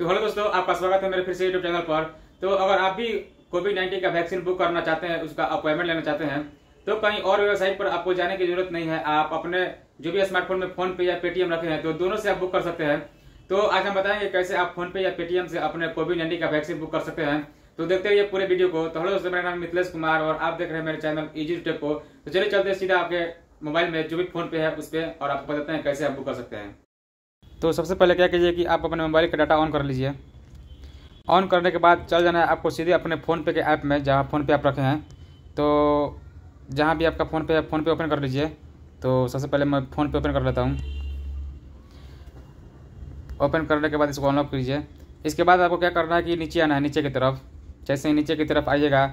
तो हेलो दोस्तों आपका स्वागत है मेरे फिर से यूट्यूब चैनल पर तो अगर आप भी कोविड नाइन्टीन का वैक्सीन बुक करना चाहते हैं उसका अपॉइंटमेंट लेना चाहते हैं तो कहीं और वेबसाइट पर आपको जाने की जरूरत नहीं है आप अपने जो भी स्मार्टफोन में फोन पे या पेटीएम रखे हैं तो दोनों से आप बुक कर सकते हैं तो आज हम बताएंगे कैसे आप फोन पे या पेटीएम से अपने कोविड नाइन्टीन का वैक्सीन बुक कर सकते हैं तो देखते रहिए पूरे वीडियो को तो हेलो दोस्तों मेरा नाम मिथिलेश कुमार और आप देख रहे हैं मेरे चैनल इजी टेप को तो चलिए चलते सीधा आपके मोबाइल में जो भी फोन पे है उस पर और आपको बताते हैं कैसे आप बुक कर सकते हैं तो सबसे पहले क्या कीजिए कि आप अपने मोबाइल का डाटा ऑन कर लीजिए ऑन करने के बाद चल जाना है आपको सीधे अपने फ़ोनपे के ऐप में जहाँ फ़ोनपे आप रखे हैं तो जहाँ भी आपका फ़ोनपे है फ़ोनपे ओपन कर लीजिए तो सबसे पहले मैं फ़ोनपे ओपन कर लेता हूँ ओपन करने के बाद इसको ऑनलॉक कीजिए इसके बाद आपको क्या करना है कि नीचे आना है नीचे की तरफ जैसे ही नीचे की तरफ आइएगा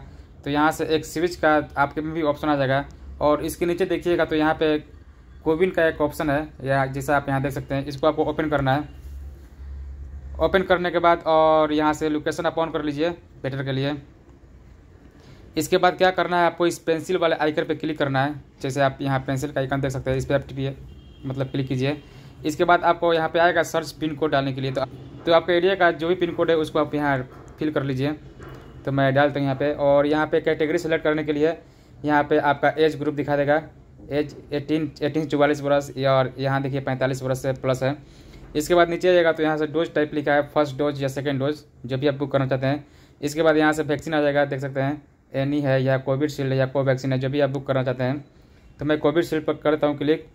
तो यहाँ से एक स्विच का आपके में भी ऑप्शन आ जाएगा और इसके नीचे देखिएगा तो यहाँ पे कोविन का एक ऑप्शन है या जैसा आप यहाँ देख सकते हैं इसको आपको ओपन करना है ओपन करने के बाद और यहाँ से लोकेशन आप ऑन कर लीजिए बेटर के लिए इसके बाद क्या करना है आपको इस पेंसिल वाले आइकन पर क्लिक करना है जैसे आप यहाँ पेंसिल का आइकन देख सकते हैं इस पर आप टिपिए मतलब क्लिक कीजिए इसके बाद आपको यहाँ पे आएगा सर्च पिन कोड डालने के लिए तो तो आपके एरिया का जो भी पिन कोड है उसको आप यहाँ फिल कर लीजिए तो मैं डालता हूँ यहाँ पे और यहाँ पे कैटेगरी सेलेक्ट करने के लिए यहाँ पे आपका एज ग्रुप दिखा देगा एज एटीन एटीन से चौवालीस वर्ष या और यहाँ देखिए पैंतालीस वर्ष से प्लस है इसके बाद नीचे आएगा तो यहाँ से डोज टाइप लिखा है फर्स्ट डोज या सेकेंड डोज जो भी आप बुक करना चाहते हैं इसके बाद यहाँ से वैक्सीन आ जाएगा देख सकते हैं एनी है या कोविडशील्ड है या कोवैक्सीन है जो भी आप बुक करना चाहते हैं तो मैं कोविडशील्ड पर करता हूँ क्लिक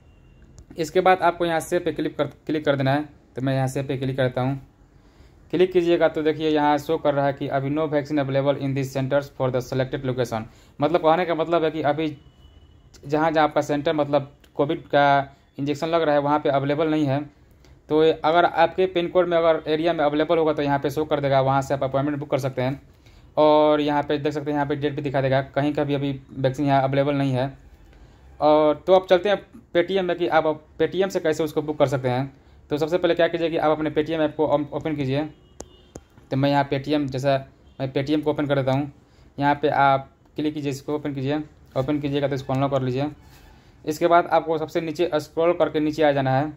इसके बाद आपको यहाँ से पे क्लिक कर क्लिक कर देना है तो मैं यहाँ से पे क्लिक करता हूँ क्लिक कीजिएगा तो देखिए यहाँ शो कर रहा है कि अभी no vaccine available in this centers for the selected location मतलब कहने का मतलब है कि अभी जहाँ जहाँ आपका सेंटर मतलब कोविड का इंजेक्शन लग रहा है वहाँ पे अवेलेबल नहीं है तो अगर आपके पिन कोड में अगर एरिया में अवेलेबल होगा तो यहाँ पे शो कर देगा वहाँ से आप अपॉइंटमेंट बुक कर सकते हैं और यहाँ पे देख सकते हैं यहाँ पे डेट भी दिखा देगा कहीं का भी अभी वैक्सीन यहाँ अवेलेबल नहीं है और तो आप चलते हैं पेटीएम में कि आप पेटीएम से कैसे उसको बुक कर सकते हैं तो सबसे पहले क्या कीजिए कि आप अपने पेटीएम ऐप को ओपन कीजिए तो मैं यहाँ पेटीएम जैसा मैं पेटीएम को ओपन कर देता हूँ यहाँ पर आप क्लिक कीजिए इसको ओपन कीजिए ओपन कीजिएगा तो इसको अनलॉक कर लीजिए इसके बाद आपको सबसे नीचे स्क्रॉल करके नीचे आ जाना है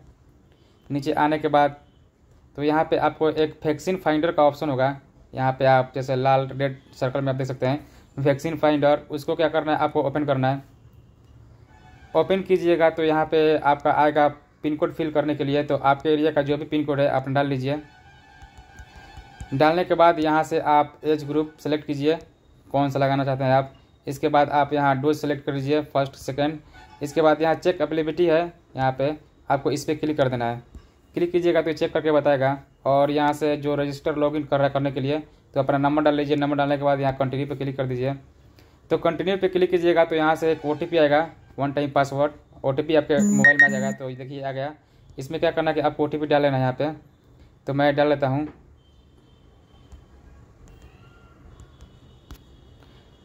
नीचे आने के बाद तो यहाँ पे आपको एक वैक्सीन फाइंडर का ऑप्शन होगा यहाँ पे आप जैसे लाल रेड सर्कल में आप देख सकते हैं वैक्सीन फाइंडर उसको क्या करना है आपको ओपन करना है ओपन कीजिएगा तो यहाँ पे आपका आएगा पिन कोड फिल करने के लिए तो आपके एरिया का जो भी पिन कोड है आप डाल लीजिए डालने के बाद यहाँ से आप एज ग्रुप सेलेक्ट कीजिए कौन सा लगाना चाहते हैं आप इसके बाद आप यहाँ डोज सेलेक्ट कर लीजिए फर्स्ट सेकेंड इसके बाद यहाँ चेक अवेलेबिलिटी है यहाँ पर आपको इस पर क्लिक कर देना है क्लिक कीजिएगा तो चेक करके बताएगा और यहाँ से जो रजिस्टर लॉगिन कर रहा है करने के लिए तो अपना नंबर डाल लीजिए नंबर डालने के बाद यहाँ कंटिन्यू पे क्लिक कर दीजिए तो कंटिन्यू पे क्लिक कीजिएगा तो यहाँ से एक ओ आएगा वन टाइम पासवर्ड ओ आपके हम्म। मोबाइल में आ जाएगा तो देखिए आ गया इसमें क्या करना है कि आपको ओ टी डाल लेना है यहाँ पर तो मैं डाल लेता हूँ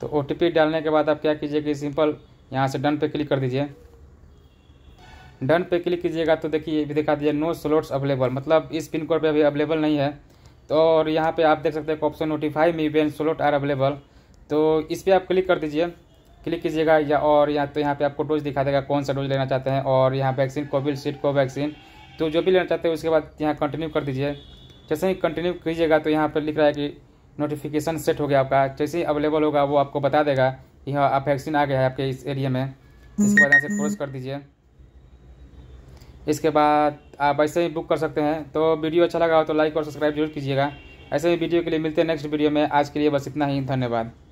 तो ओ डालने के बाद आप क्या कीजिए कि सिंपल यहाँ से डन पे क्लिक कर दीजिए डन पे क्लिक कीजिएगा तो देखिए भी दिखा दीजिए नो स्लोट्स अवेलेबल मतलब इस पिन कोड पर अभी अवेलेबल नहीं है तो और यहाँ पे आप देख सकते हैं option notify me when slot are available तो इस पर आप क्लिक कर दीजिए क्लिक कीजिएगा या और यहाँ तो यहाँ पे आपको डोज दिखा देगा कौन सा डोज लेना चाहते हैं और यहाँ वैक्सीन कोविशील्ड को वैक्सीन तो जो भी लेना चाहते हैं उसके बाद यहाँ कंटिन्यू कर दीजिए जैसे ही कंटिन्यू कीजिएगा तो यहाँ पर लिख रहा है कि नोटिफिकेशन सेट हो गया आपका जैसे ही अवेलेबल होगा वो आपको बता देगा कि हाँ आप वैक्सीन आ गया है आपके इस एरिया में इसके बाद यहाँ से क्लोज कर दीजिए इसके बाद आप ऐसे ही बुक कर सकते हैं तो वीडियो अच्छा लगा हो तो लाइक और सब्सक्राइब जरूर कीजिएगा ऐसे ही वीडियो के लिए मिलते हैं नेक्स्ट वीडियो में आज के लिए बस इतना ही धन्यवाद